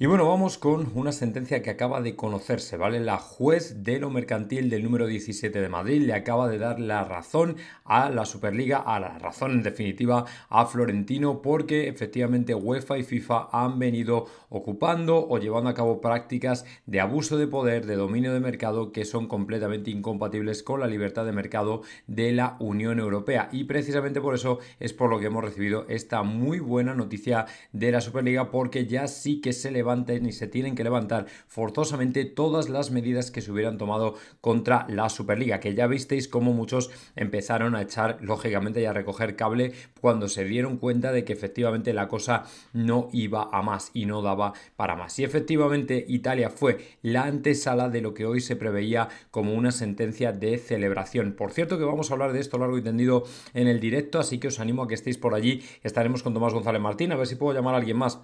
Y bueno, vamos con una sentencia que acaba de conocerse, ¿vale? La juez de lo mercantil del número 17 de Madrid le acaba de dar la razón a la Superliga, a la razón en definitiva a Florentino, porque efectivamente UEFA y FIFA han venido ocupando o llevando a cabo prácticas de abuso de poder, de dominio de mercado, que son completamente incompatibles con la libertad de mercado de la Unión Europea. Y precisamente por eso es por lo que hemos recibido esta muy buena noticia de la Superliga, porque ya sí que se le ni y se tienen que levantar forzosamente todas las medidas que se hubieran tomado contra la Superliga, que ya visteis cómo muchos empezaron a echar, lógicamente, y a recoger cable cuando se dieron cuenta de que efectivamente la cosa no iba a más y no daba para más. Y efectivamente Italia fue la antesala de lo que hoy se preveía como una sentencia de celebración. Por cierto que vamos a hablar de esto largo y tendido en el directo, así que os animo a que estéis por allí. Estaremos con Tomás González Martín, a ver si puedo llamar a alguien más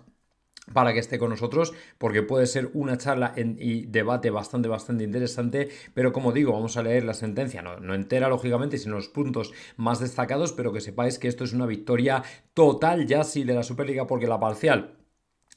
para que esté con nosotros, porque puede ser una charla y debate bastante, bastante interesante, pero como digo, vamos a leer la sentencia, no, no, entera, lógicamente, sino los puntos más destacados, pero que sepáis que esto es una victoria total ya sí de la Superliga, porque la parcial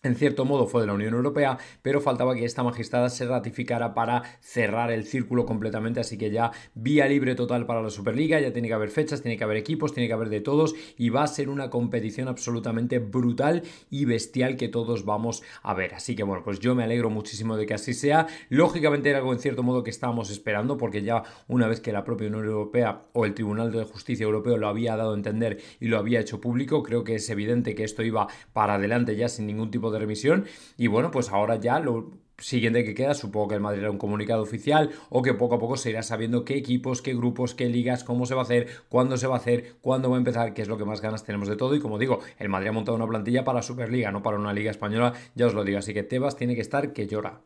en cierto modo fue de la Unión Europea, pero faltaba que esta magistrada se ratificara para cerrar el círculo completamente, así que ya vía libre total para la Superliga, ya tiene que haber fechas, tiene que haber equipos, tiene que haber de todos y va a ser una competición absolutamente brutal y bestial que todos vamos a ver. Así que bueno, pues yo me alegro muchísimo de que así sea. Lógicamente era algo en cierto modo que estábamos esperando porque ya una vez que la propia Unión Europea o el Tribunal de Justicia Europeo lo había dado a entender y lo había hecho público, creo que es evidente que esto iba para adelante ya sin ningún tipo de remisión. Y bueno, pues ahora ya lo siguiente que queda, supongo que el Madrid era un comunicado oficial o que poco a poco se irá sabiendo qué equipos, qué grupos, qué ligas, cómo se va a hacer, cuándo se va a hacer, cuándo va a empezar, qué es lo que más ganas tenemos de todo. Y como digo, el Madrid ha montado una plantilla para Superliga, no para una liga española, ya os lo digo. Así que Tebas tiene que estar que llora.